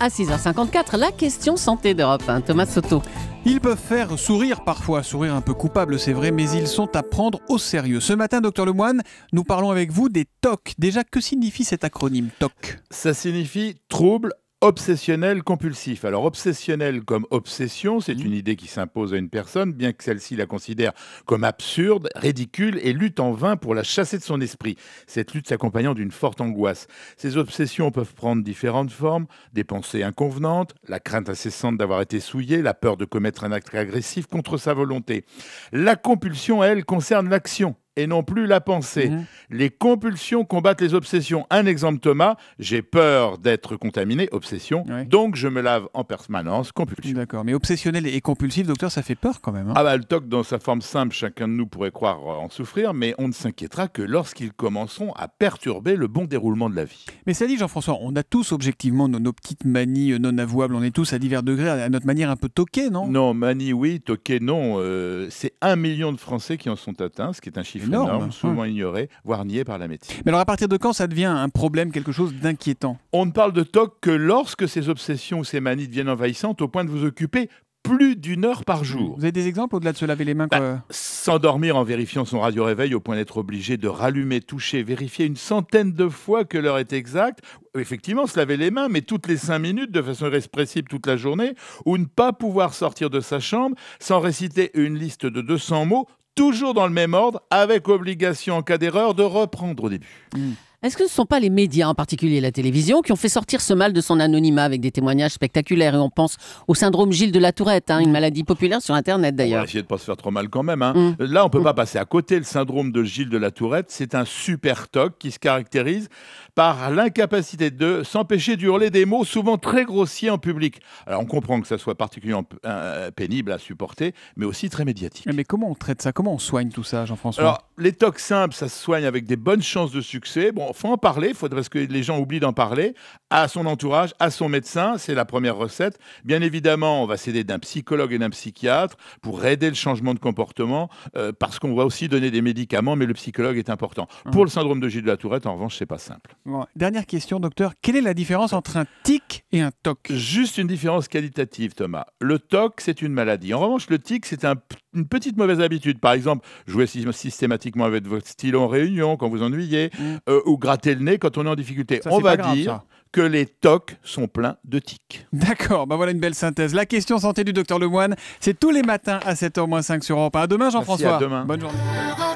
à 6h54 la question santé d'Europe Thomas Soto. Ils peuvent faire sourire parfois, sourire un peu coupable c'est vrai, mais ils sont à prendre au sérieux. Ce matin, docteur Lemoine, nous parlons avec vous des TOC. Déjà, que signifie cet acronyme TOC Ça signifie trouble obsessionnel compulsif. Alors obsessionnel comme obsession, c'est mmh. une idée qui s'impose à une personne, bien que celle-ci la considère comme absurde, ridicule et lutte en vain pour la chasser de son esprit. Cette lutte s'accompagnant d'une forte angoisse. Ces obsessions peuvent prendre différentes formes, des pensées inconvenantes, la crainte incessante d'avoir été souillée, la peur de commettre un acte agressif contre sa volonté. La compulsion, elle, concerne l'action, et non plus la pensée. Mhm. Les compulsions combattent les obsessions. Un exemple, Thomas, j'ai peur d'être contaminé, obsession, donc je me lave en permanence, compulsion. D'accord, mais obsessionnel et compulsif, docteur, ça fait peur quand même. Hein. Ah bah le TOC, dans sa forme simple, chacun de nous pourrait croire en souffrir, mais on ne s'inquiétera que lorsqu'ils commenceront à perturber le bon déroulement de la vie. Mais ça dit, Jean-François, on a tous objectivement nos, petites manies euh, non avouables, on est tous à divers degrés, à notre manière un peu toqué non Non, manie oui, toqué non. Euh, c'est un million de Français qui en sont atteints, ce qui est un chiffre énorme, hein. souvent ignoré, voire nié par la médecine. Mais alors à partir de quand ça devient un problème, quelque chose d'inquiétant On ne parle de TOC que lorsque ces obsessions ou ces manies deviennent envahissantes au point de vous occuper plus d'une heure par jour. Vous avez des exemples au-delà de se laver les mains bah, S'endormir en vérifiant son radio-réveil au point d'être obligé de rallumer, toucher, vérifier une centaine de fois que l'heure est exacte. Effectivement, se laver les mains, mais toutes les cinq minutes de façon irrespressible toute la journée. Ou ne pas pouvoir sortir de sa chambre sans réciter une liste de 200 mots toujours dans le même ordre, avec obligation en cas d'erreur de reprendre au début. Mm. Est-ce que ce ne sont pas les médias, en particulier la télévision, qui ont fait sortir ce mal de son anonymat avec des témoignages spectaculaires Et on pense au syndrome Gilles de la Tourette, hein, une maladie populaire sur Internet d'ailleurs. On va essayer de ne pas se faire trop mal quand même. Hein. Mm. Euh, là, on ne peut mm. pas passer à côté. Le syndrome de Gilles de la Tourette, c'est un super toc qui se caractérise par l'incapacité de s'empêcher d'hurler des mots souvent très grossiers en public. Alors on comprend que ça soit particulièrement euh, euh, pénible à supporter, mais aussi très médiatique. Mais comment on traite ça Comment on soigne tout ça, Jean-François Alors, les tocs simples, ça se soigne avec des bonnes chances de succès faut, en parler, faut, parce que les gens oublient d'en parler, à son entourage, à son médecin, c'est la première recette. Bien évidemment, on va s'aider d'un psychologue et d'un psychiatre pour aider le changement de comportement, euh, parce qu'on va aussi donner des médicaments, mais le psychologue est important. Mmh. Pour le syndrome de Gilles de la Tourette, en revanche, ce n'est pas simple. dernière question, docteur. Quelle est la différence entre un tic et un toc Juste une différence qualitative, Thomas. Le toc, c'est une maladie. En revanche, le tic, c'est un une petite mauvaise habitude. Par exemple, jouer systématiquement avec votre stylo en réunion quand vous ennuyez, mm. euh, ou gratter le nez quand on est en difficulté. on va dire que les tocs sont pleins de tics. D'accord, ben voilà une belle synthèse. La question santé du docteur Lemoine, c'est tous les matins à 7h-5 sur Europe demain, Jean-François. demain. Bonne journée.